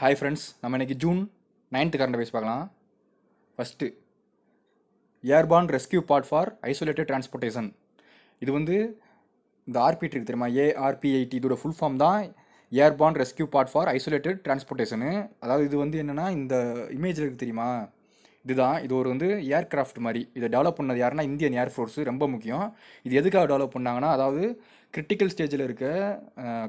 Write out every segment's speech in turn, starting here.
hi friends நம்ம இன்றைக்கி June ninth current affairs பார்க்கலாம் first airborne rescue pod for isolated transportation இது வந்து இந்த ஆர்பிடி இருக்குது தெரியுமா ஏஆர்பிஐடி இதோட ஃபுல் ஃபார்ம் தான் airborne rescue pod for isolated transportation அதாவது இது வந்து என்னென்னா இந்த இமேஜ் இருக்குது தெரியுமா இதுதான் இது ஒரு வந்து ஏர்க்ராஃப்ட் மாதிரி இதை டெவலப் பண்ணது யாருன்னா இந்தியன் ஏர்ஃபோர்ஸு ரொம்ப முக்கியம் இது எதுக்காக டெவலப் பண்ணாங்கன்னா அதாவது கிரிட்டிக்கல் ஸ்டேஜில் இருக்க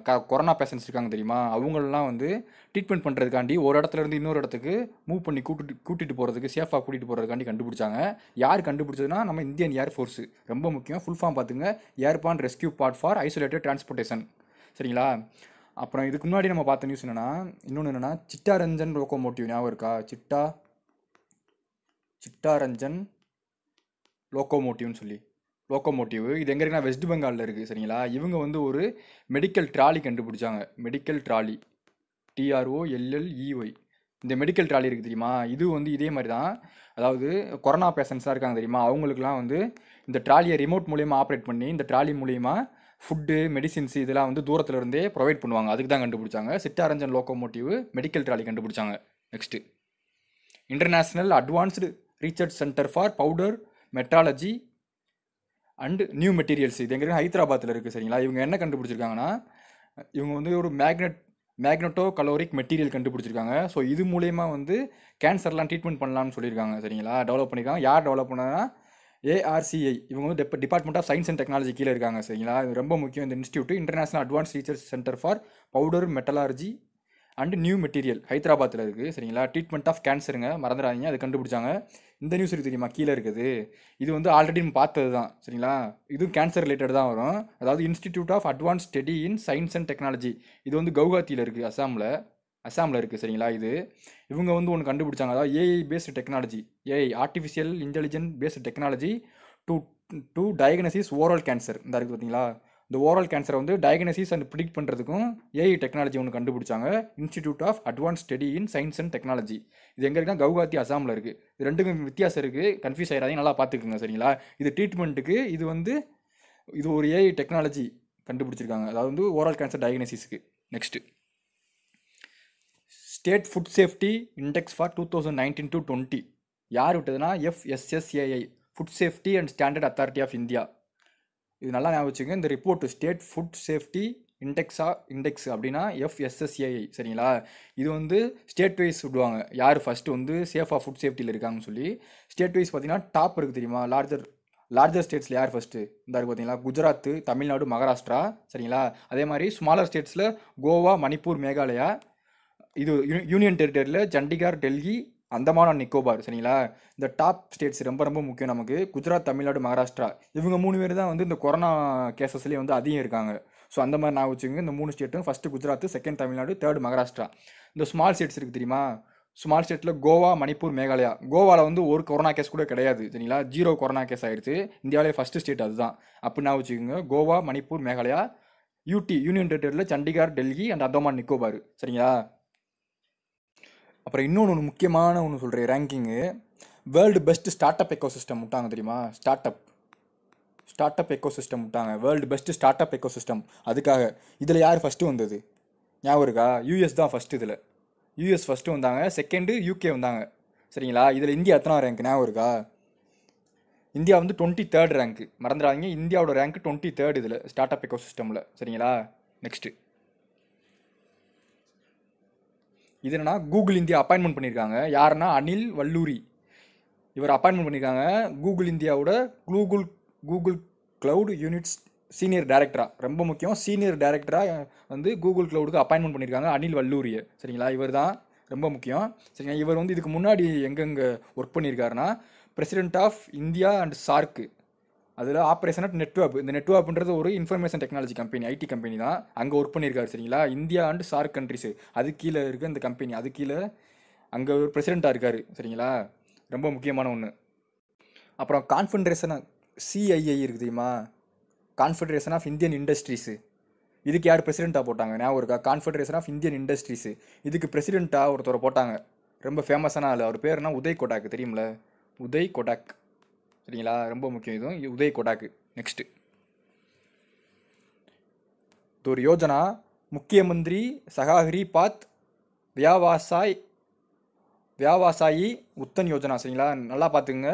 க கொரோனா பேஷண்ட்ஸ் இருக்காங்க தெரியுமா அவங்களெலாம் வந்து ட்ரீட்மெண்ட் பண்ணுறதுக்காண்டி ஒரு இடத்துலேருந்து இன்னொரு இடத்துக்கு மூவ் பண்ணி கூட்டிட்டு கூட்டிகிட்டு போகிறதுக்கு சேஃபாக கூட்டிகிட்டு போகிறதுக்காண்டி கண்டுபிடிச்சாங்க யார் கண்டுபிடிச்சதுன்னா நம்ம இந்தியன் ஏர் ஃபோர்ஸு ரொம்ப முக்கியம் ஃபுல் ஃபார்ம் பார்த்துங்க airborne rescue pod for isolated transportation சரிங்களா அப்புறம் இதுக்கு முன்னாடி நம்ம பார்த்த நியூஸ் என்னென்னா இன்னொன்று என்னென்னா சிட்டாரஞ்சன் லோக்கோமோட்டிவ் ஞாபகம் இருக்கா சிட்டா சிட்டாரஞ்சன் லோக்கோமோட்டிவ்னு சொல்லி லோக்கோமோட்டிவ் இது எங்கே இருக்குன்னா வெஸ்ட் பெங்காலில் இருக்குது சரிங்களா இவங்க வந்து ஒரு மெடிக்கல் ட்ராலி கண்டுபிடிச்சாங்க medical trolley TRO LLEY e இந்த மெடிக்கல் ட்ராலி இருக்குது தெரியுமா இது வந்து இதே மாதிரி தான் அதாவது கொரோனா பேஷண்ட்ஸாக இருக்காங்க தெரியுமா அவங்களுக்குலாம் வந்து இந்த ட்ராலியை ரிமோட் மூலியமாக ஆப்ரேட் பண்ணி இந்த ட்ராலி மூலியமாக ஃபுட்டு மெடிசின்ஸ் இதெல்லாம் வந்து தூரத்தில் இருந்தே ப்ரொவைட் பண்ணுவாங்க அதுக்கு தான் கண்டுபிடிச்சாங்க சிட்டாரஞ்சன் லோக்கோமோட்டிவ் மெடிக்கல் ட்ராலி கண்டுபிடிச்சாங்க next international advanced research centre for powder metallurgy and new materials இது எங்கே ஹைதராபாத்தில் இருக்குது சரிங்களா இவங்க என்ன கண்டுபிடிச்சிருக்காங்கன்னா இவங்க வந்து ஒரு மேக்னெட் மேக்னட்டோ கலோரிக் மெட்டீரியல் கண்டுபிடிச்சிருக்காங்க ஸோ இது மூலயமா வந்து கேன்சர்லாம் ட்ரீட்மெண்ட் பண்ணலாம்னு சொல்லியிருக்காங்க சரிங்களா டெவலப் பண்ணியிருக்காங்க யார் டெவலப் பண்ணனா ஏஆர்சிஐ இவங்க வந்து டெப் department of science and technology கீழே இருக்காங்க சரிங்களா இது ரொம்ப முக்கியம் இந்த institute international advanced research centre for powder metallurgy and new material ஹைதராபாத்தில் இருக்குது சரிங்களா ட்ரீட்மெண்ட் ஆஃப் கேன்சருங்க மறந்துடாதீங்க அது கண்டுபிடிச்சாங்க இந்த நியூஸ் இருக்குது தெரியுமா கீழே இருக்குது இது வந்து ஆல்ரெடி நம்ம பார்த்தது தான் சரிங்களா இதுவும் கேன்சர் ரிலேட்டட் தான் வரும் அதாவது institute of advanced study in science and technology இது வந்து கவுஹாத்தியில் இருக்குது அசாமில் அஸ்ஸாமில் இருக்குது சரிங்களா இது இவங்க வந்து ஒன்று கண்டுபிடிச்சாங்க அதாவது AI based technology AI artificial intelligent based technology to to diagnosis overall cancer இந்த இருக்குது பார்த்தீங்களா இந்த ஓரல் கேன்சரை வந்து டயக்னசிஸ் அண்ட் ப்ரிடிக்ட் பண்ணுறதுக்கும் ஏஐ டெக்னாலஜி ஒன்று கண்டுபிடிச்சாங்க institute of advanced study in science and technology இது எங்கே இருக்குன்னா கவுகாத்தி அசாமில் இருக்குது இது ரெண்டுக்கும் வித்தியாசம் இருக்குது கன்ஃபியூஸ் ஆகிடாதே நல்லா பார்த்துக்குங்க சரிங்களா இது ட்ரீட்மெண்ட்டுக்கு இது வந்து இது ஒரு ஏஐ டெக்னாலஜி கண்டுபிடிச்சிருக்காங்க அதாவது வந்து ஓரல் கேன்சர் டயக்னசிஸுக்கு next state food safety index for two thousand nineteen to twenty யார் விட்டதுன்னா FSSAI food safety and standard authority of India இது நல்லா ஞாபகம் வச்சுங்க இந்த ரிப்போர்ட் ஸ்டேட் ஃபுட் சேஃப்டி இண்டெக்ஸா இண்டெக்ஸ் அப்படின்னா எஃப்எஸ்எஸ்ஏஐ சரிங்களா இது வந்து ஸ்டேட் வைஸ் விடுவாங்க யார் ஃபஸ்ட்டு வந்து சேஃபாக ஃபுட் சேஃப்டியில் இருக்காங்கன்னு சொல்லி ஸ்டேட் வைஸ் பார்த்தீங்கன்னா டாப் இருக்குது தெரியுமா லார்ஜர் லார்ஜர் ஸ்டேட்ஸில் யார் ஃபஸ்ட்டு இந்த இருக்குது பார்த்தீங்களா குஜராத்து தமிழ்நாடு மகாராஷ்டிரா சரிங்களா அதே மாதிரி ஸ்மாலர் ஸ்டேட்ஸில் கோவா மணிப்பூர் மேகாலயா இது யூனியன் டெரிட்டரியில் சண்டிகார் டெல்லி அந்தமான நிக்கோபார் சரிங்களா இந்த டாப் ஸ்டேட்ஸ் ரொம்ப ரொம்ப முக்கியம் நமக்கு குஜராத் தமிழ்நாடு மகாராஷ்டிரா இவங்க மூணு பேர் தான் வந்து இந்த கொரோனா கேசஸ்லேயே வந்து அதிகம் இருக்காங்க ஸோ அந்த மாதிரி நான் வச்சுக்கோங்க இந்த மூணு ஸ்டேட்டும் first Gujarat second Tamil Nadu third Maharashtra இந்த ஸ்மால் ஸ்டேட்ஸ் இருக்குது தெரியுமா ஸ்மால் ஸ்டேட்டில் கோவா மணிப்பூர் மேகாலயா கோவாவில் வந்து ஒரு கொரோனா கேஸ் கூட கிடையாது சரிங்களா ஜீரோ கொரோனா கேஸ் ஆகிடுச்சு இந்தியாவிலே ஃபஸ்ட்டு ஸ்டேட் அதுதான் அப்படி நான் வச்சுக்கோங்க கோவா மணிப்பூர் மேகாலயா யூடி யூனியன் டெரிட்டரியில் சண்டிகார் டெல்லி அண்ட் அந்தமான் நிக்கோபார் சரிங்களா அப்புறம் இன்னொன்று ஒன்று முக்கியமான ஒன்று சொல்கிறேன் ranking world best startup ecosystem விட்டாங்க தெரியுமா startup startup ecosystem விட்டாங்க world best startup ecosystem அதுக்காக இதில் யார் ஃபஸ்ட்டு வந்தது ஞாபகம் இருக்கா யூஎஸ் தான் ஃபஸ்ட்டு இதில் யூஎஸ் ஃபஸ்ட்டு வந்தாங்க செகண்டு யூகே வந்தாங்க சரிங்களா இதில் இந்தியா எத்தனா ரேங்க் ஞாபகம் இருக்கா இந்தியா வந்து டுவெண்ட்டி தேர்ட் ரேங்க்கு மறந்துடாதீங்க இந்தியாவோட ரேங்க் டுவெண்ட்டி தேர்ட் இதில் ஸ்டார்ட் அப் எக்கோ சிஸ்டமில் சரிங்களா நெக்ஸ்ட்டு இது கூகுள் இந்தியா அப்பாயின்மெண்ட் பண்ணியிருக்காங்க யாருன்னா அனில் வல்லூரி இவர் அப்பாயின்மெண்ட் பண்ணியிருக்காங்க கூகுள் இந்தியாவோட Google Google cloud units senior டேரக்டராக ரொம்ப முக்கியம் சீனியர் டேரக்டராக வந்து கூகுள் க்ளவுடுக்கு அப்பாயின்மெண்ட் பண்ணியிருக்காங்க அனில் வல்லூரியை சரிங்களா இவர் தான் ரொம்ப முக்கியம் சரிங்களா இவர் வந்து இதுக்கு முன்னாடி எங்கெங்கே ஒர்க் பண்ணியிருக்காருன்னா பிரசிடென்ட் ஆஃப் இந்தியா அண்ட் சார்க்கு அதில் ஆப்ரேஷன் அட் நெட்வொர்க் இந்த நெட்வொர்க்ன்றது ஒரு information technology company IT company தான் அங்கே ஒர்க் பண்ணியிருக்காரு சரிங்களா இந்தியா அண்ட் சார்க் கண்ட்ரிஸு அது கீழே இருக்க இந்த கம்பெனி அது கீழே அங்கே ஒரு பிரசிடெண்ட்டாக இருக்கார் சரிங்களா ரொம்ப முக்கியமான ஒன்று அப்புறம் கான்ஃபென்ட்ரேஷன் சிஐஐ இருக்குதுமா தெரியுமா கான்ஃபெடரேஷன் ஆஃப் இந்தியன் இண்டஸ்ட்ரீஸு இதுக்கு யார் பிரசிடெண்ட்டாக போட்டாங்க ஞாபகம் இருக்கா கான்ஃபெடரேஷன் ஆஃப் இந்தியன் இண்டஸ்ட்ரீஸு இதுக்கு பிரசிடெண்ட்டாக ஒருத்தரை போட்டாங்க ரொம்ப ஃபேமஸான ஆள் அவர் பேர்னா உதய் கொடாக் தெரியுமில உதய் கொடாக் சரிங்களா ரொம்ப முக்கியம் இதுவும் உதய் கொடாக்கு நெக்ஸ்ட்டு இது ஒரு யோஜனா முக்கிய மந்திரி சகாஹரி பாத் வியாவாசாய் வியாவாசாயி உத்தன் யோஜனா சரிங்களா நல்லா பார்த்துங்க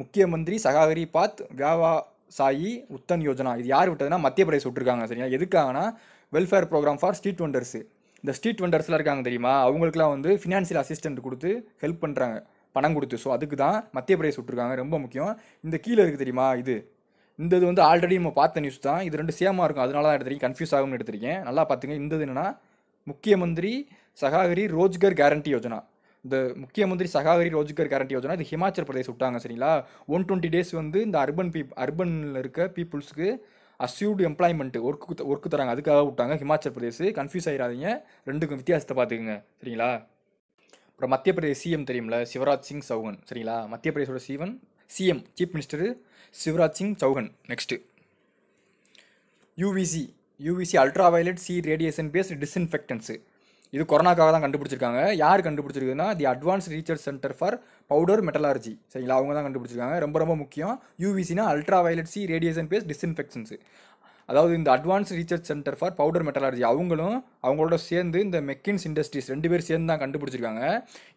முக்கிய மந்திரி சகாஹரி பாத் வியாவாசாயி உத்தன் யோஜனா இது யார் விட்டதுன்னா மத்திய பிரதேச விட்டுருக்காங்க சரிங்களா எதுக்காகனா welfare programme for street vendors இந்த ஸ்ட்ரீட் வெண்டர்ஸ்லாம் இருக்காங்க தெரியுமா அவங்களுக்குலாம் வந்து ஃபினான்ஷியல் அசிஸ்டன்ட் கொடுத்து ஹெல்ப் பண்ணுறாங்க பணம் கொடுத்து ஸோ அதுக்கு தான் மத்திய பிரதேஷ் விட்டுருக்காங்க ரொம்ப முக்கியம் இந்த கீழே இருக்குது தெரியுமா இது இந்த இது வந்து ஆல்ரெடி நம்ம பார்த்த நியூஸ் தான் இது ரெண்டு சேமாக இருக்கும் அதனால தான் எடுத்துருக்கேன் கன்ஃபியூஸ் ஆகும்னு எடுத்திருக்கேன் நல்லா பார்த்துங்க இந்த என்னென்னா முக்கிய மந்திரி சகாகரி ரோஜ்கர் கேரண்டி யோஜனா இந்த முக்கிய மந்திரி சகாகரி ரோஜ்கர் கேரண்டி யோஜனா இது ஹிமாச்சல் பிரதேஷ் விட்டாங்க சரிங்களா ஒன் டுவெண்ட்டி டேஸ் வந்து இந்த அர்பன் பீப் அர்பனில் இருக்க பீப்புள்ஸுக்கு அசியூர்டு எம்ப்ளாய்மெண்ட் ஒர்க்கு ஒர்க்கு தராங்க அதுக்காக விட்டாங்க ஹிமாச்சல் பிரதேஷ் கன்ஃபியூஸ் ஆகிடாதீங்க ரெண்டுக்கும் வித்தியாசத்தை பார்த்துக்குங்க சரிங்களா அப்புறம் மத்திய பிரதேச சிஎம் தெரியும்ல சிவராஜ் சிங் சௌகன் சரிங்களா மத்திய பிரதேசோட Shivan CM chief minister Shivraj Singh Chouhan next UVC UVC ultraviolet C radiation based disinfectants இது கொரோனாக்காக தான் கண்டுபிடிச்சிருக்காங்க யார் கண்டுபிடிச்சிருக்குன்னா the advance research centre for powder metallurgy சரிங்களா அவங்க தான் கண்டுபிடிச்சிருக்காங்க ரொம்ப ரொம்ப முக்கியம் யூவிசினா ultraviolet C radiation base disinfections அதாவது இந்த advance research centre for powder metallurgy அவங்களும் அவங்களோட சேர்ந்து இந்த மெக்கின்ஸ் இண்டஸ்ட்ரீஸ் ரெண்டு பேர் சேர்ந்து தான் கண்டுபிடிச்சிருக்காங்க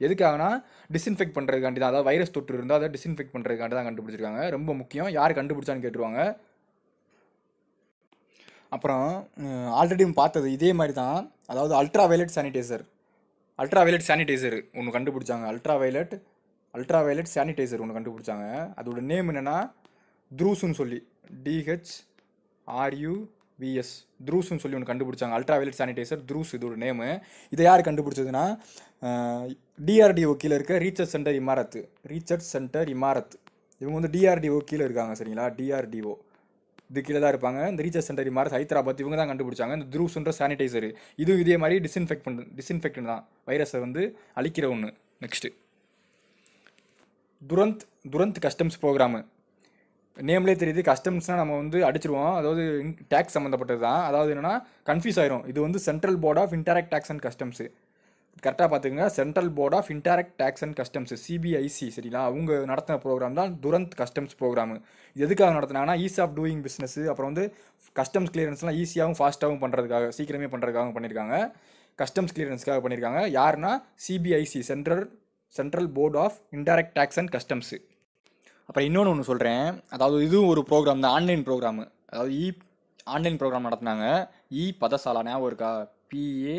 எதுக்காகனா டிஸ்இன்ஃபெக்ட் பண்ணுறதுக்காண்டி தான் அதாவது வைரஸ் தொற்று இருந்தால் அதை டிஸ்இன்ஃபெக்ட் பண்ணுறதுக்காண்டி தான் கண்டுபிடிச்சிருக்காங்க ரொம்ப முக்கியம் யார் கண்டுபிடிச்சான்னு கேட்டுருவாங்க அப்புறம் ஆல்ரெடி பார்த்தது இதே மாதிரி தான் அதாவது ultraviolet sanitiser ultraviolet sanitiser ஒன்று கண்டுபிடிச்சாங்க ultraviolet ultraviolet sanitiser ஒன்று கண்டுபிடிச்சாங்க அதோட நேம் என்னென்னா த்ரூஸுன்னு சொல்லி டிஹெச் ஆர்யூ விஎஸ் த்ரூஸ்ன்னு சொல்லி ஒன்று கண்டுபிடிச்சாங்க அல்ட்ரா வைலட் சானிடைசர் த்ரூஸ் இதோட நேமு இதை யார் கண்டுபிடிச்சதுன்னா டிஆர்டிஓ கீழே இருக்க research centre Imarat research centre Imarat இவங்க வந்து டிஆர்டிஓ கீழே இருக்காங்க சரிங்களா டிஆர்டிஓ இது கீழே தான் இருப்பாங்க இந்த ரீசர்ச் சென்டர் இமாரத் ஹைதராபாத் இவங்க தான் கண்டுபிடிச்சாங்க இந்த த்ரூஸ்ன்ற சானிடைசர் இது இதே மாதிரி டிஸ்இன்ஃபெக்ட் டிஸ்இன்ஃபெக்டன் தான் வைரஸை வந்து அழிக்கிற ஒன்று next Turant Turant customs programme நேம்லேயே தெரியுது கஸ்டம்ஸ்னால் நம்ம வந்து அடிச்சிருவோம் அதாவது டேக்ஸ் சம்மந்தப்பட்டது தான் அதாவது என்னென்னா கன்ஃபியூஸ் ஆயிரும் இது வந்து central board of indirect tax and customs கரெக்டாக பார்த்துக்கங்க central board of indirect tax and customs CBIC சரிங்களா அவங்க நடத்தின ப்ரோக்ராம் தான் துரந்த் கஸ்டம்ஸ் ப்ரோக்ராம் இது எதுக்காக நடத்தினாங்கன்னா ஈஸ் ஆஃப் டூயிங் பிஸ்னஸ் அப்புறம் வந்து கஸ்டம்ஸ் கிளியரன்ஸ்லாம் ஈஸியாகவும் ஃபாஸ்ட்டாகவும் பண்ணுறதுக்காக சீக்கிரமே பண்ணுறதுக்காகவும் பண்ணியிருக்காங்க கஸ்டம்ஸ் கிளியரன்ஸ்க்காக பண்ணியிருக்காங்க யாருன்னா CBIC central central board of indirect tax and customs அப்புறம் இன்னொன்று ஒன்று சொல்கிறேன் அதாவது இதுவும் ஒரு ப்ரோக்ராம் தான் ஆன்லைன் ப்ரோக்ராமு அதாவது இ ஆன்லைன் ப்ரோக்ராம் நடத்தினாங்க இ பதசாலா ஞாபகம் இருக்கா PA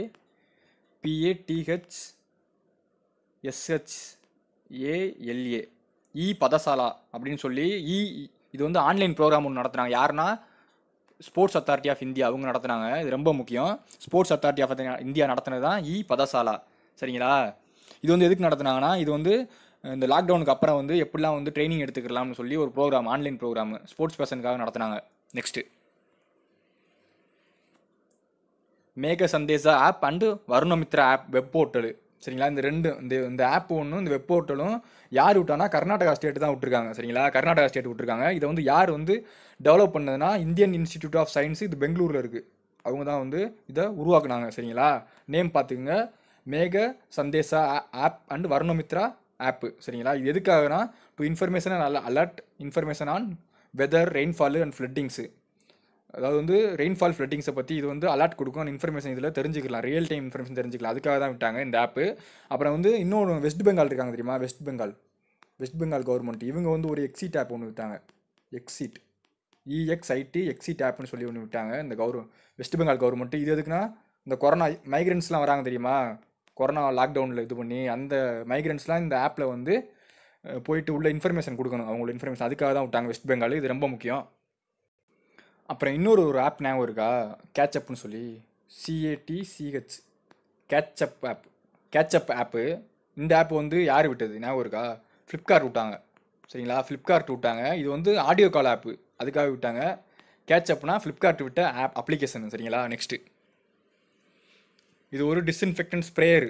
PA TH SH ALA E Pathshala அப்படின்னு சொல்லி இ e, இது வந்து ஆன்லைன் ப்ரோக்ராம் ஒன்று நடத்துனாங்க யாருன்னா ஸ்போர்ட்ஸ் அத்தாரிட்டி ஆஃப் இந்தியா அவங்க நடத்துனாங்க இது ரொம்ப முக்கியம் ஸ்போர்ட்ஸ் அத்தாரிட்டி ஆஃப் இந்தியா நடத்துனது தான் இ பதசாலா சரிங்களா இது வந்து எதுக்கு நடத்துனாங்கன்னா இது வந்து இந்த லாக்டவுனுக்கு அப்புறம் வந்து எப்படிலாம் வந்து ட்ரைனிங் எடுத்துக்கலாம்னு சொல்லி ஒரு ப்ரோக்ராம் ஆன்லைன் ப்ரோக்ராம் ஸ்போர்ட்ஸ் பர்சனுக்காக நடத்தினாங்க next Megh Sandesha app and Varunamitra app web portal சரிங்களா இந்த ரெண்டு இந்த இந்த ஆப் ஒன்றும் இந்த வெப் போர்ட்டலும் யார் விட்டானா கர்நாடகா ஸ்டேட் தான் விட்டுருக்காங்க சரிங்களா கர்நாடகா ஸ்டேட் விட்டுருக்காங்க இதை வந்து யார் வந்து டெவலப் பண்ணதுன்னா இந்தியன் இன்ஸ்டிடியூட் ஆஃப் சயின்ஸ் இது பெங்களூரில் இருக்குது அவங்க தான் வந்து இதை உருவாக்குனாங்க சரிங்களா நேம் பார்த்துக்குங்க மேக சந்தேசா ஆப் அண்ட் வருணமித்ரா ஆப்பு சரிங்களா இது எதுக்காகனா to information and alert information on weather rainfall and floodings அதாவது வந்து ரெயின்ஃபால் ஃப்ளட்டிங்ஸை பற்றி இது வந்து அலர்ட் கொடுக்கும் இன்ஃபர்மேஷன் இதில் தெரிஞ்சுக்கலாம் ரியல் டைம் இன்ஃபர்மேஷன் தெரிஞ்சிக்கலாம் அதுக்காக தான் விட்டாங்க இந்த ஆப்பு அப்புறம் வந்து இன்னொன்று வெஸ்ட் பெங்கால் இருக்காங்க தெரியுமா West Bengal West Bengal government இவங்க வந்து ஒரு எக்ஸிட் ஆப் ஒன்று விட்டாங்க எக்ஸிட் இஎக்ஸ்ஐடி எக்ஸிட் ஆப்னு சொல்லி ஒன்று விட்டாங்க இந்த கவர்மெண்ட் வெஸ்ட் பெங்கால் கவர்மெண்ட் இது எதுக்குன்னா இந்த கொரோனா மைக்ரெண்ட்ஸ்லாம் வராங்க தெரியுமா கொரோனா லாக்டவுனில் இது பண்ணி அந்த மைக்ரண்ட்ஸ்லாம் இந்த ஆப்பில் வந்து போயிட்டு உள்ள இன்ஃபர்மேஷன் கொடுக்கணும் அவங்களோட இன்ஃபர்மேஷன் அதுக்காக தான் விட்டாங்க வெஸ்ட் பெங்கால் இது ரொம்ப முக்கியம் அப்புறம் இன்னொரு ஒரு ஆப் ஞாபகம் இருக்கா கேட்சப்னு சொல்லி CAT CH catch up app catch up app இந்த ஆப் வந்து யார் விட்டது ஞாபகம் இருக்கா ஃப்ளிப்கார்ட் விட்டாங்க சரிங்களா ஃப்ளிப்கார்ட் விட்டாங்க இது வந்து ஆடியோ கால் ஆப்பு அதுக்காக விட்டாங்க கேட்சப்னா ஃப்ளிப்கார்ட் விட்ட ஆப் அப்ளிகேஷன் சரிங்களா நெக்ஸ்ட்டு இது ஒரு டிஸ்இன்ஃபெக்டன்ட் ஸ்ப்ரேயர்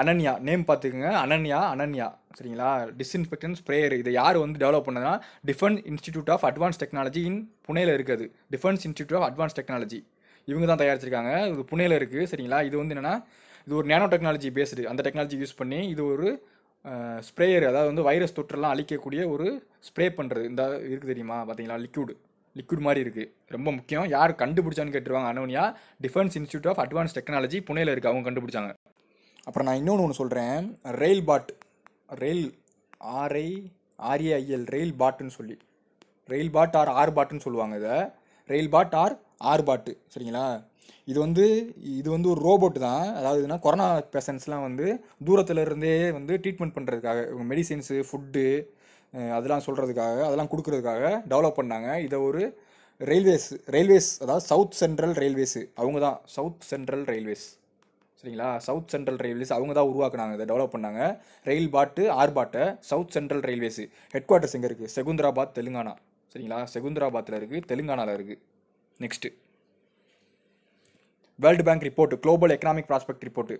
அனன்யா நேம் பார்த்துக்குங்க அனன்யா அனன்யா சரிங்களா டிஸ்இன்ஃபெக்டன் ஸ்ப்ரேயர் இதை யார் வந்து டெவலப் பண்ணதுன்னா defence institute of advance technology in புனேல இருக்குது defence institute of advance technology இவங்க தான் தயாரிச்சிருக்காங்க இது புனேல இருக்குது சரிங்களா இது வந்து என்னென்னா இது ஒரு நேனோ டெக்னாலஜி பேஸ்டு அந்த டெக்னாலஜி யூஸ் பண்ணி இது ஒரு ஸ்ப்ரேயர் அதாவது வந்து வைரஸ் தொற்றுலாம் அழிக்கக்கூடிய ஒரு ஸ்ப்ரே பண்ணுறது இந்த இருக்குது தெரியுமா பார்த்தீங்களா லிக்யூடு லிக்விட் மாதிரி இருக்குது ரொம்ப முக்கியம் யார் கண்டுபிடிச்சான்னு கேட்டுருவாங்க அனோனியா defence institute of advance technology புனேயில் இருக்குது அவங்க கண்டுபிடிச்சாங்க அப்புறம் நான் இன்னொன்று ஒன்று சொல்கிறேன் rail bot rail RI RAIL rail பாட்டுன்னு சொல்லி ரெயில் பாட் ஆர் ஆர் பாட்டுன்னு சொல்லுவாங்க இதை ரெயில் பாட் ஆர் ஆர் பாட்டு சரிங்களா இது வந்து இது வந்து ஒரு ரோபோட்டு தான் அதாவதுன்னா கொரோனா பேஷண்ட்ஸ்லாம் வந்து தூரத்தில் இருந்தே வந்து ட்ரீட்மெண்ட் பண்ணுறதுக்காக மெடிசின்ஸு ஃபுட்டு அதெல்லாம் சொல்கிறதுக்காக அதெல்லாம் கொடுக்குறதுக்காக டெவலப் பண்ணாங்க இதை ஒரு ரயில்வேஸ் ரயில்வேஸ் அதாவது சவுத் சென்ட்ரல் ரயில்வேஸு அவங்க தான் சவுத் சென்ட்ரல் ரயில்வேஸ் சரிங்களா சவுத் சென்ட்ரல் ரயில்வேஸ் அவங்க தான் உருவாக்குனாங்க இதை டெவலப் பண்ணாங்க ரயில் பாட்டு ஆர்பாட்டை south central railways headquarters எங்கே இருக்குது செகுந்தராபாத் தெலுங்கானா சரிங்களா செகுந்தராபாத்தில் இருக்குது தெலுங்கானாவில் இருக்குது next World Bank report global economic prospect report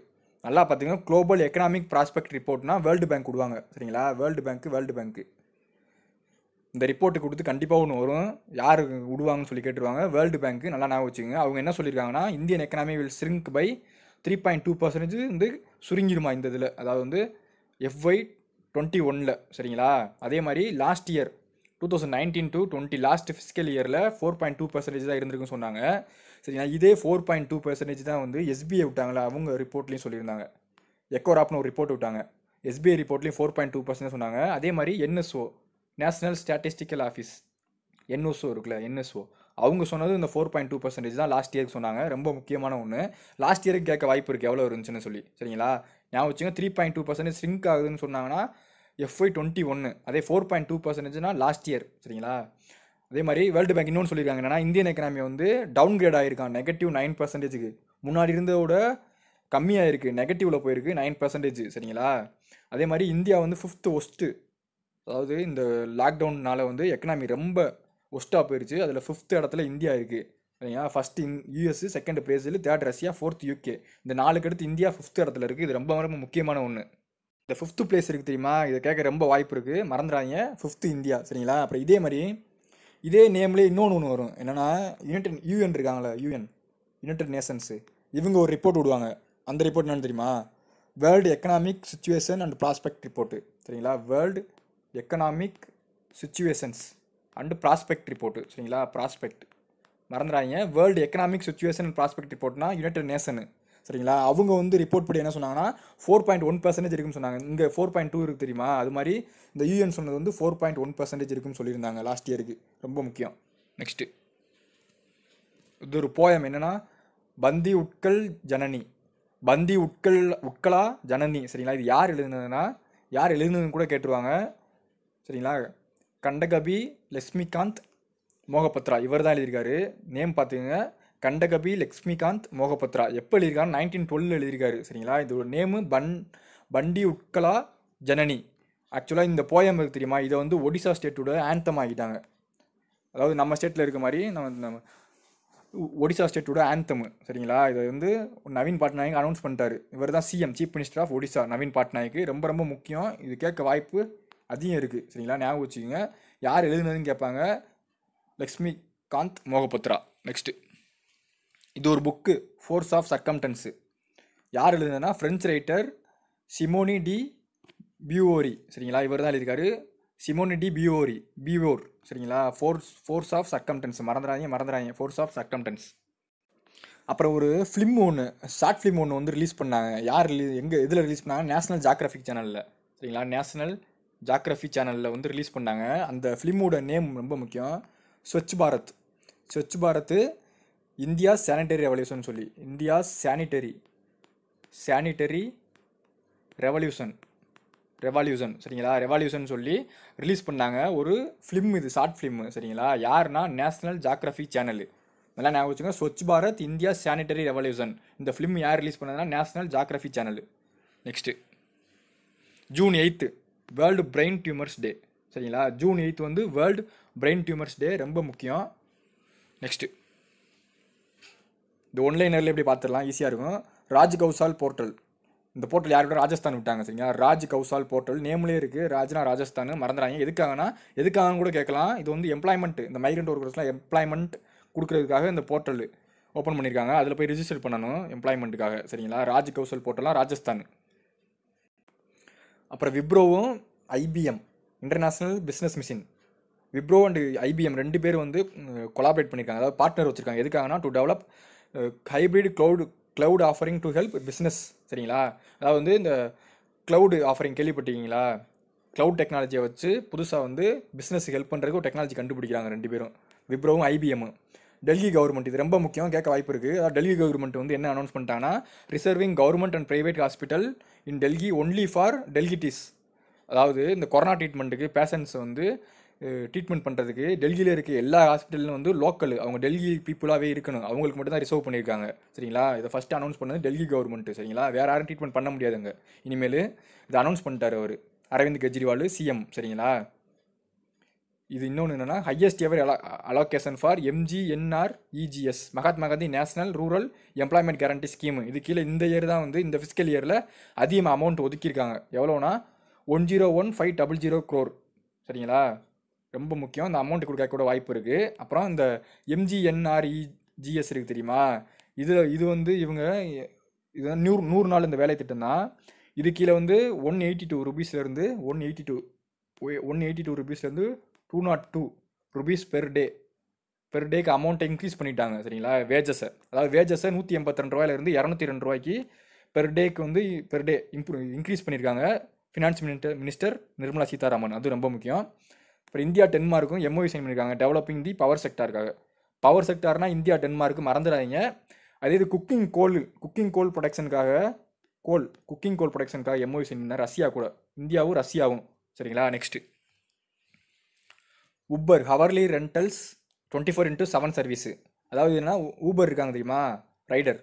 நல்லா பார்த்தீங்கன்னா குளோபல் எக்கனாமிக் ப்ராஸ்பெக்ட் ரிப்போர்ட்னா வேர்ல்டு பேங்க் விடுவாங்க சரிங்களா வேர்ல்டு பேங்க் வேர்ல்டு பேங்க்கு இந்த ரிப்போர்ட்டு கொடுத்து கண்டிப்பாக ஒன்று வரும் யார் விடுவாங்கன்னு சொல்லி கேட்டுருவாங்க வேர்ல்டு பேங்க்கு நல்லா ஞாபகம் வச்சுங்க அவங்க என்ன சொல்லியிருக்காங்கன்னா Indian economy will shrink by three point two percentage வந்து சுருங்கிடுமா இந்த இதில் அதாவது வந்து எஃப்ஒய் டுவெண்ட்டி ஒனில் சரிங்களா அதே மாதிரி last year two thousand nineteen to twenty last fiscal இயரில் ஃபோர் பாயிண்ட் டூ பர்சன்டேஜ் தான் இருந்திருக்குன்னு சொன்னாங்க சரிங்களா இதே ஃபோர் பாயிண்ட் டூ பர்சன்டேஜ் தான் வந்து எஸ்பிஐ விட்டாங்களா அவங்க ரிப்போர்ட்லேயும் சொல்லியிருந்தாங்க எக்கோராப்னு ஒரு ரிப்போர்ட் விட்டாங்க எஸ்பிஐ ரிப்போர்ட்லேயும் ஃபோர் பாயிண்ட் டூ பர்சன்டேஜ் சொன்னாங்க அதே மாதிரி NSO national statistical office NSO இருக்குல்ல என்எஸ்ஓ அவங்க சொன்னது இந்த ஃபோர் பாயிண்ட் டூ பர்சன்டேஜ் தான் லாஸ்ட் இயருக்கு சொன்னாங்க ரொம்ப முக்கியமான ஒன்று லாஸ்ட் இயருக்கு கேட்க வாய்ப்பு இருக்குது எவ்வளோ இருந்துச்சுன்னு சொல்லி சரிங்களா ஞாபகம் வச்சுங்க three point two percentage shrink ஆகுதுன்னு சொன்னாங்கன்னா எஃப்ஐ டுவெண்ட்டி ஒன்று அதே ஃபோர் பாயிண்ட் டூ பர்சன்டேஜ்னா லாஸ்ட் இயர் சரிங்களா அதே மாதிரி வேர்ல்டு பேங்க் இன்னொன்று சொல்லியிருக்காங்க என்னன்னா இந்தியன் எக்கனாமி வந்து டவுன் கிரேட் ஆகிருக்கான் நெகட்டிவ் நைன் பர்சன்டேஜுக்கு முன்னாடி இருந்ததோட கம்மியாக இருக்குது நெகட்டிவில் போயிருக்கு நைன் பர்சன்டேஜ் சரிங்களா அதே மாதிரி இந்தியா வந்து ஃபிஃப்த்து ஒஸ்ட்டு அதாவது இந்த லாக்டவுன்னால் வந்து எக்கனாமி ரொம்ப ஒஸ்ட்டாக போயிடுச்சு அதில் ஃபிஃப்த் இடத்துல இந்தியா இருக்குது சரிங்களா first in US second Brazil third Russia fourth UK இந்த நாலுக்கு அடுத்து இந்தியா ஃபிஃப்த் இடத்துல இருக்குது இது ரொம்ப ரொம்ப முக்கியமான ஒன்று இந்த ஃபிஃப்த்து பிளேஸ் இருக்குது தெரியுமா இதை கேட்க ரொம்ப வாய்ப்பு இருக்குது மறந்துடாங்க ஃபிஃப்த்து இந்தியா சரிங்களா அப்புறம் இதே மாதிரி இதே நேம்லேயே இன்னொன்று ஒன்று வரும் என்னென்னா யுனைடெட் யூஎன் இருக்காங்களே யூஎன் யுனைடெட் நேஷன்ஸு இவங்க ஒரு ரிப்போர்ட் விடுவாங்க அந்த ரிப்போர்ட் என்னென்னு தெரியுமா world economic situation and prospect report சரிங்களா world economic situations and prospect report சரிங்களா ப்ராஸ்பெக்ட் மறந்துடாதீங்க world economic situation and prospect ரிப்போர்ட்னா யுனைடெட் நேஷனு சரிங்களா அவங்க வந்து ரிப்போர்ட் படி என்ன சொன்னாங்கன்னா ஃபோர் பாயிண்ட் ஒன் பர்சன்டேஜ் இருக்குன்னு சொன்னாங்க இங்கே ஃபோர் பாயிண்ட் டூ இருக்குது தெரியுமா அது மாதிரி இந்த யூஎன் சொன்னது வந்து ஃபோர் பாயிண்ட் ஒன் பர்சன்டேஜ் இருக்குன்னு சொல்லியிருந்தாங்க லாஸ்ட் இயருக்கு ரொம்ப முக்கியம் நெக்ஸ்ட்டு இது ஒரு போயம் என்னென்னா பந்தி உட்கல் ஜனனி பந்தி உட்கள் உட்கலா ஜனனி சரிங்களா இது யார் எழுதுனதுன்னா யார் எழுதுனதுன்னு கூட கேட்டுருவாங்க சரிங்களா கண்டகபி லக்ஷ்மிகாந்த் மோகபத்ரா இவர் தான் எழுதியிருக்காரு நேம் பார்த்துங்க கண்டகபி லக்ஷ்மிகாந்த் மோகபத்ரா எப்போ எழுதியிருக்காரு நைன்டீன் டுவெல் எழுதியிருக்காரு சரிங்களா இதோட நேமு பன் பண்டி உட்கலா ஜனனி ஆக்சுவலாக இந்த போயம் இருக்குது தெரியுமா இதை வந்து ஒடிசா ஸ்டேட்டோட ஆன்த்தம் ஆகிட்டாங்க அதாவது நம்ம ஸ்டேட்டில் இருக்க மாதிரி நம்ம நம்ம ஒடிசா ஸ்டேட்டோட ஆன்த்தம் சரிங்களா இதை வந்து நவீன் பாட்நாயக் அனௌன்ஸ் பண்ணிட்டாரு இவர் தான் CM chief minister of Odisha Naveen Patnaik ரொம்ப ரொம்ப முக்கியம் இது கேட்க வாய்ப்பு அதையும் இருக்குது சரிங்களா ஞாபகம் வச்சுக்கோங்க யார் எழுதுனதுன்னு கேட்பாங்க லக்ஷ்மி காந்த் மோகபத்ரா நெக்ஸ்ட்டு இது ஒரு புக்கு ஃபோர்ஸ் ஆஃப் சர்க்கம்டன்ஸு யார் எழுதுனதுன்னா French writer Simone de Beauvoir சரிங்களா இவர் தான் எழுதியிருக்காரு சிமோனி டி பியூஓரி பியூஓர் சரிங்களா ஃபோர்ஸ் ஃபோர்ஸ் ஆஃப் சர்க்கம்டன்ஸ் மறந்துடாதீங்க மறந்துடாதீங்க ஃபோர்ஸ் ஆஃப் சர்க்கம்டன்ஸ் அப்புறம் ஒரு ஃபிலிம் ஒன்று ஷார்ட் ஃபிலிம் ஒன்று வந்து ரிலீஸ் பண்ணாங்க யார் ரிலீஸ் எங்கே இதில் ரிலீஸ் பண்ணாங்க நேஷனல் ஜாக்ராஃபிக் சேனலில் சரிங்களா நேஷனல் ஜாக்ரஃபி சேனலில் வந்து ரிலீஸ் பண்ணாங்க அந்த ஃபிலிமோட நேம் ரொம்ப முக்கியம் Swachh Bharat Swachh Bharat India sanitary revolution சொல்லி India sanitary sanitary revolution revolution சரிங்களா ரெவல்யூஷன் சொல்லி ரிலீஸ் பண்ணாங்க ஒரு ஃபிலிம் இது ஷார்ட் ஃபிலிம் சரிங்களா யாருன்னா நேஷ்னல் ஜாக்ரஃபி சேனல் நல்லா ஞாபகம் வச்சுங்க Swachh Bharat India sanitary revolution இந்த ஃபிலிம் யார் ரிலீஸ் பண்ணதுன்னா National Geographic channel next June eight world brain tumours day சரிங்களா ஜூன் எயித் வந்து வேர்ல்டு பிரெயின் டியூமர்ஸ் டே ரொம்ப முக்கியம் நெக்ஸ்ட்டு இந்த ஒன்லைனரில் எப்படி பார்த்துடலாம் ஈஸியாக இருக்கும் ராஜ் கௌசால் போர்ட்டல் இந்த போர்ட்டல் யார் கூட ராஜஸ்தான் விட்டாங்க சரிங்களா ராஜ் கௌசால் போர்ட்டல் நேம்லேயே இருக்குது ராஜ்னா ராஜஸ்தான் மறந்துறாங்க எதுக்காகனா எதுக்காகனு கூட கேட்கலாம் இது வந்து எம்ப்ளாய்மெண்ட் இந்த மைக்ரெண்ட் ஒர்க்கர்ஸ்லாம் எம்ப்ளாய்மெண்ட் கொடுக்குறதுக்காக இந்த போர்ட்டல் ஓப்பன் பண்ணியிருக்காங்க அதில் போய் ரிஜிஸ்டர் பண்ணணும் எம்ப்ளாய்மெண்ட்டுக்காக சரிங்களா ராஜ் கௌசல் போர்ட்டலாம் ராஜஸ்தான் அப்புறம் விப்ரோவும் IBM international business machine Wipro and IBM ரெண்டு பேர் வந்து கொலாபரேட் பண்ணியிருக்காங்க அதாவது பார்ட்னர் வச்சுருக்காங்க எதுக்காகனா to develop hybrid cloud cloud offering to help business சரிங்களா அதாவது வந்து இந்த க்ளவுடு ஆஃபரிங் கேள்விப்பட்டிருக்கீங்களா க்ளவுட் டெக்னாலஜியை வச்சு புதுசாக வந்து பிஸ்னஸ் ஹெல்ப் பண்ணுறதுக்கு ஒரு டெக்னாலஜி கண்டுபிடிக்கிறாங்க ரெண்டு பேரும் விப்ரோவும் ஐபிஎம்மு டெல்லி கவர்மெண்ட் இது ரொம்ப முக்கியம் கேட்க வாய்ப்பு இருக்குது அதாவது டெல்லி கவர்மெண்ட் வந்து என்ன அனௌன்ஸ் பண்ணிட்டாங்கன்னா reserving government and private hospital in Delhi only for Delhiites அதாவது இந்த கொரோனா ட்ரீட்மெண்ட்டுக்கு பேஷண்ட்ஸை வந்து ட்ரீட்மெண்ட் பண்ணுறதுக்கு டெல்லியில் இருக்க எல்லா ஹாஸ்பிட்டலும் வந்து லோக்கல் அவங்க டெல்லி பீப்புளாகவே இருக்கணும் அவங்களுக்கு மட்டும் தான் ரிசர்வ் பண்ணியிருக்காங்க சரிங்களா இதை ஃபஸ்ட்டு அனௌன்ஸ் பண்ணது டெல்லி கவர்மெண்ட்டு சரிங்களா வேறு யாரும் ட்ரீட்மெண்ட் பண்ண முடியாதுங்க இனிமேல் இதை அனௌன்ஸ் பண்ணிட்டார் அவர் அரவிந்த் கெஜ்ரிவால் சிஎம் சரிங்களா இது இன்னொன்று என்னென்னா ஹையஸ்ட் எவர் அலா allocation for MGNR EGS Mahatma Gandhi national rural employment guarantee scheme இது கீழே இந்த இயர் தான் வந்து இந்த ஃபிஸ்கல் இயரில் அதிகமாக அமௌண்ட் ஒதுக்கியிருக்காங்க எவ்வளோனா one zero one five double zero crore சரிங்களா ரொம்ப முக்கியம் இந்த அமௌண்ட் கொடுக்க கூட வாய்ப்பு இருக்குது அப்புறம் இந்த எம்ஜிஎன்ஆர்இ இஜிஎஸ் e இருக்குது தெரியுமா இது இது வந்து இவங்க இது நூறு நூறு நாள் இந்த வேலை திட்டம் தான் இது கீழே வந்து ஒன் எயிட்டி டூ ருபீஸ்லேருந்து one eighty two one eighty two ருபீஸ்லேருந்து two nought two rupees per day per டேக்கு அமௌண்ட்டை இன்க்ரீஸ் பண்ணிட்டாங்க சரிங்களா வேஜஸை அதாவது வேஜஸை நூற்றி எண்பத்தி ரெண்டு ரூபாயிலேருந்து இரநூத்தி ரெண்டு ரூபாய்க்கு பெர் டேக்கு வந்து பெர் டே இம்ப்ரூவ் இன்க்ரீஸ் பண்ணியிருக்காங்க finance minister minister Nirmala Sitharaman அது ரொம்ப முக்கியம் அப்புறம் இந்தியா டென்மார்க்கும் எம்ஓவி சைன் பண்ணியிருக்காங்க டெவலப்பிங் தி பவர் செக்டாருக்காக பவர் செக்டார்னால் இந்தியா டென்மார்க்கு மறந்துடாதீங்க அதே இது குக்கிங் கோல் குக்கிங் கோல் ப்ரொடக்ஷனுக்காக கோல் குக்கிங் கோல் ப்ரொடக்ஷனுக்காக எம்ஓவி சைன் பண்ணால் ரஷ்யா கூட இந்தியாவும் ரஷ்யாவும் சரிங்களா next Uber hourly rentals twenty four into seven service அதாவது என்ன ஊபர் இருக்காங்க தெரியுமா ரைடர்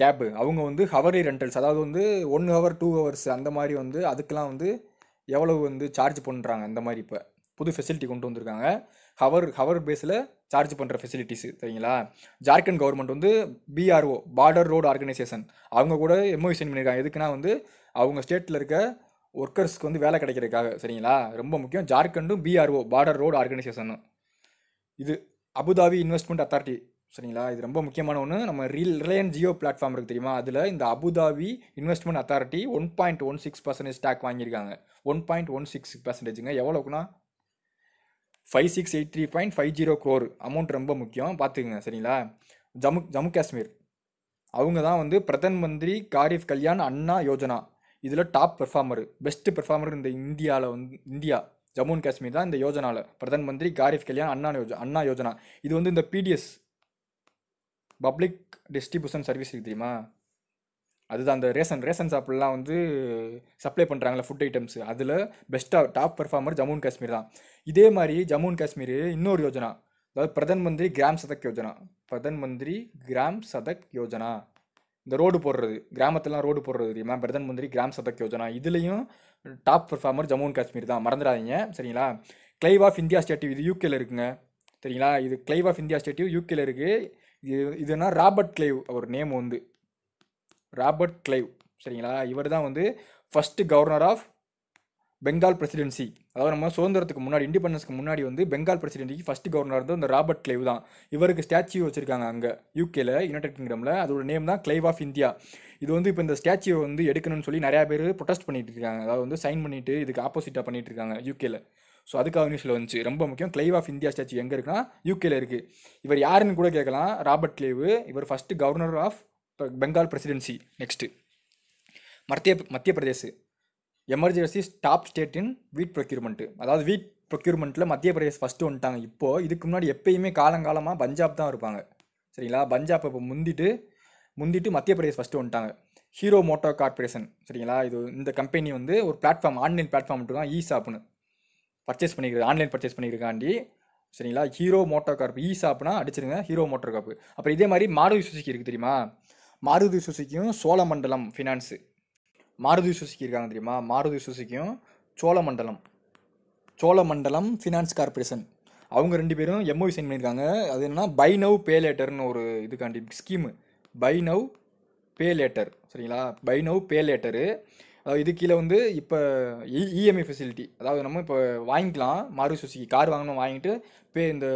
கேபு அவங்க வந்து ஹவர்லி ரெண்டல்ஸ் அதாவது வந்து ஒன் ஹவர் டூ ஹவர்ஸ் அந்த மாதிரி வந்து அதுக்கெலாம் வந்து எவ்வளவு வந்து சார்ஜ் பண்ணுறாங்க இந்த மாதிரி இப்போ புது ஃபெசிலிட்டி கொண்டு வந்திருக்காங்க ஹவர் ஹவர் பேஸில் சார்ஜ் பண்ணுற ஃபெசிலிட்டிஸ் சரிங்களா ஜார்க்கண்ட் கவர்மெண்ட் வந்து பிஆர்ஓ பார்டர் ரோடு ஆர்கனைசேஷன் அவங்க கூட எம்ஓ சைன் பண்ணியிருக்காங்க எதுக்குன்னா வந்து அவங்க ஸ்டேட்டில் இருக்க ஒர்க்கர்ஸ்க்கு வந்து வேலை கிடைக்கிறதுக்காக சரிங்களா ரொம்ப முக்கியம் ஜார்க்கண்டும் பிஆர்ஓ பார்டர் ரோடு ஆர்கனைசேஷனு இது அபுதாபி இன்வெஸ்ட்மெண்ட் அத்தாரிட்டி சரிங்களா இது ரொம்ப முக்கியமான ஒன்று நம்ம ரீல் ரிலையன் ஜியோ பிளாட்ஃபார்ம் இருக்குது தெரியுமா அதில் இந்த Abu Dhabi investment authority one point one six percentage stock வாங்கியிருக்காங்க ஒன் பாயிண்ட் ஒன் சிக்ஸ் பர்சன்டேஜுங்க எவ்வளோக்குன்னா five six eight three point five zero crore amount ரொம்ப முக்கியம் பார்த்துக்குங்க சரிங்களா ஜம்மு ஜம்மு காஷ்மீர் அவங்க தான் வந்து பிரதன் மந்திரி காரிஃப் கல்யாண் அண்ணா யோஜனா இதில் டாப் பெர்ஃபார்மர் பெஸ்ட் பெர்ஃபார்மர் இந்த இந்தியாவில் வந்து இந்தியா ஜம்மு அண்ட் காஷ்மீர் தான் இந்த யோஜனாவில் பிரதான் மந்திரி காரிஃப் கல்யாண் அண்ணா யோஜனா அண்ணா யோஜனா இது வந்து இந்த பிடிஎஸ் பப்ளிக் டிஸ்ட்ரிபியூஷன் சர்வீஸ் தெரியுமா அதுதான் அந்த ரேஷன் ரேஷன் சாப்பிட்லாம் வந்து சப்ளை பண்ணுறாங்களே ஃபுட் ஐட்டம்ஸ் அதில் பெஸ்ட்டாக top performer Jammu and Kashmir தான் இதே மாதிரி ஜம்மு அண்ட் காஷ்மீர் இன்னொரு யோஜனா அதாவது பிரதான் மந்திரி கிராம் சதக் யோஜனா பிரதான் மந்திரி கிராம் சதக் யோஜனா இந்த ரோடு போடுறது கிராமத்துலாம் ரோடு போடுறது தெரியுமா பிரதான் மந்திரி கிராம் சபக் யோஜனா இதுலேயும் top performer Jammu and Kashmir தான் மறந்துடாதீங்க சரிங்களா கிளைவ் ஆஃப் இந்தியா ஸ்டேட்டிவ் இது யூகேல இருக்குங்க சரிங்களா இது கிளைவ் ஆஃப் இந்தியா ஸ்டேட்டிவ் யூகேல இருக்குது இது இதுனா ராபர்ட் கிளைவ் அவர் நேம் வந்து ராபர்ட் கிளைவ் சரிங்களா இவர் தான் வந்து first governor of Bengal presidency அதாவது நம்ம சுதந்திரத்துக்கு முன்னாடி இண்டிபெண்டன்ஸ்க்கு முன்னாடி வந்து பெங்கால் பிரசிடென்சிக்கு ஃபர்ஸ்ட் கவர்னர் வந்து இந்த ராபர்ட் கிளைவ் தான் இவருக்கு ஸ்டாச்சு வச்சுருக்காங்க அங்கே யூகேல யுனைடெட் கிங்டமில் அதோட நேம் தான் கிளைவ் ஆஃப் இந்தியா இது வந்து இப்போ இந்த ஸ்டாச்சுவை வந்து எடுக்கணும்னு சொல்லி நிறையா பேர் ப்ரொடெஸ்ட் பண்ணிட்டு இருக்காங்க அதாவது வந்து சைன் பண்ணிட்டு இதுக்கு ஆப்போசிட்டாக பண்ணிட்டு இருக்காங்க யூகேல ஸோ அதுக்காக நியூஸில் வந்துச்சு ரொம்ப முக்கியம் கிளைவ் ஆஃப் இந்தியா ஸ்டாச்சு எங்கே இருக்குன்னா யூகேல இருக்குது இவர் யாருன்னு கூட கேட்கலாம் ராபர்ட் கிளைவ் இவர் first governor of Bengal presidency next Madhya Madhya Pradesh emergency stop top wheat procurement அதாவது வீட் ப்ரொக்யூர்மெண்ட்டில் மத்திய பிரதேஷ் ஃபஸ்ட்டு வந்துட்டாங்க இப்போது இதுக்கு முன்னாடி எப்பயுமே காலங்காலமாக பஞ்சாப் தான் இருப்பாங்க சரிங்களா பஞ்சாப் இப்போ முந்திட்டு முந்திட்டு மத்திய பிரதேஷ் ஃபஸ்ட்டு வந்துட்டாங்க ஹீரோ மோட்டோ கார்பரேஷன் சரிங்களா இது இந்த கம்பெனி வந்து ஒரு பிளாட்ஃபார்ம் ஆன்லைன் பிளாட்ஃபார்ம் இருக்கான் இ ஷாப்னு பர்ச்சேஸ் பண்ணிக்கிறது ஆன்லைன் பர்ச்சேஸ் பண்ணியிருக்காண்டி சரிங்களா ஹீரோ மோட்டோ கார்ப் இ ஷாப்னா அடிச்சிருங்க ஹீரோ மோட்டோ கார்ப்பு அப்புறம் இதே மாதிரி மாருதி சுசுக்கு இருக்குது தெரியுமா மாருதி சுசுக்கியும் சோழமண்டலம் ஃபினான்ஸு மாருதி சுசுக்கி இருக்காங்க தெரியுமா மாருதி சுசுக்கியும் சோழமண்டலம் சோழமண்டலம் ஃபினான்ஸ் கார்பரேஷன் அவங்க ரெண்டு பேரும் எம்ஓவி சைன் பண்ணியிருக்காங்க அது என்னென்னா பை நவ் பே லேட்டர்னு ஒரு இதுக்காண்டி scheme buy now pay later சரிங்களா பை நவ் பே லேட்டரு அதாவது இது கீழே வந்து இப்போ இ இஎம்ஐ ஃபெசிலிட்டி அதாவது நம்ம இப்போ வாங்கிக்கலாம் மாருதி சுசுக்கி கார் வாங்கணும் வாங்கிட்டு பே இந்த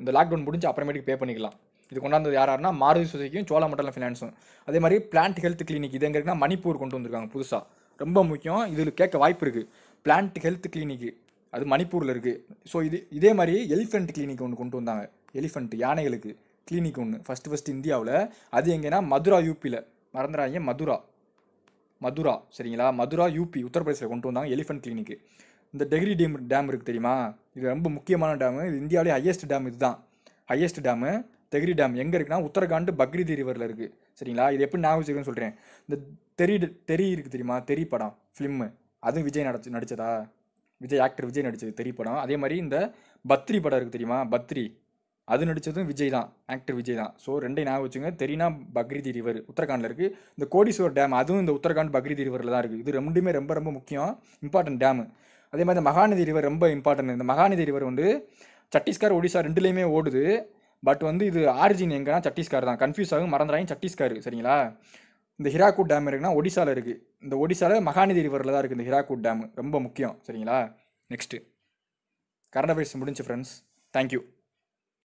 இந்த லாக்டவுன் முடிஞ்சு அப்புறமேட்டுக்கு பே பண்ணிக்கலாம் இது கொண்டாந்தது யாருன்னா மாருதி சுசைக்கும் சோழமண்டலம் ஃபினான்ஸும் அதே மாதிரி பிளான்ட் ஹெல்த் கிளினிக் இது எங்கே மணிப்பூர் கொண்டு வந்திருக்காங்க புதுசாக ரொம்ப முக்கியம் இதில் கேட்க வாய்ப்பு இருக்குது பிளான்ட் ஹெல்த் கிளினிக்கு அது மணிப்பூரில் இருக்குது ஸோ இது இதே மாதிரி எலிஃபென்ட் கிளினிக் ஒன்று கொண்டு வந்தாங்க எலிஃபென்ட் யானைகளுக்கு கிளினிக் ஒன்று ஃபஸ்ட்டு ஃபஸ்ட்டு இந்தியாவில் அது எங்கேன்னா மதுரா யூபியில் மறந்துடாங்க மதுரா மதுரா சரிங்களா மதுரா யூபி உத்தரப்பிரதேசில் கொண்டு வந்தாங்க எலிஃபென்ட் கிளினிக்கு இந்த டெகிரி டேம் டேம் இருக்குது தெரியுமா இது ரொம்ப முக்கியமான டேமு இது இந்தியாவிலேயே ஹையஸ்ட் டேம் இதுதான் ஹையஸ்ட் டேமு தெகிரி டேம் எங்கே இருக்குன்னா உத்தரகாண்ட் பக்ரீத் ரிவரில் இருக்குது சரிங்களா இது எப்படி நான் வச்சுருக்கேன்னு சொல்கிறேன் இந்த தெரி தெரி இருக்குது தெரியுமா தெரி படம் ஃபிலிம்மு அதுவும் விஜய் நடிச்சு நடித்ததா விஜய் ஆக்டர் விஜய் நடித்தது தெரி படம் அதே மாதிரி இந்த பத்ரி படம் இருக்குது தெரியுமா பத்ரி அது நடித்ததும் விஜய் தான் ஆக்டர் விஜய் தான் ஸோ ரெண்டையும் ஞாபகம் வச்சுங்க தெரினா பக்ரீதி ரிவர் உத்தரகாண்டில் இருக்குது இந்த கோடீஸ்வர் டேம் அதுவும் இந்த உத்தரகாண்ட் பக்ரீதி ரிவரில் தான் இருக்குது இது ரெண்டுமே ரொம்ப ரொம்ப முக்கியம் இம்பார்ட்டன்ட் டேமு அதே மாதிரி இந்த மகாநதி ரிவர் ரொம்ப இம்பார்ட்டன்ட் இந்த மகாநதி ரிவர் வந்து சத்தீஸ்கர் ஒடிசா ரெண்டுலேயுமே ஓடுது பட் வந்து இது ஆரிஜின் எங்கன்னா சட்டீஸ்கார் தான் கன்ஃபியூஸ் ஆகும் மறந்துடாயும் சட்டீஸ்கார் சரிங்களா இந்த ஹிராக்கூட் டேம் இருக்குன்னா ஒடிசாவில் இருக்குது இந்த ஒடிசாவில் மகாநதி ரிவரில் தான் இருக்குது இந்த ஹிராக்கூட் டேம் ரொம்ப முக்கியம் சரிங்களா நெக்ஸ்ட்டு கரண்ட் அஃபேர்ஸ் முடிஞ்சு ஃப்ரெண்ட்ஸ் தேங்க்யூ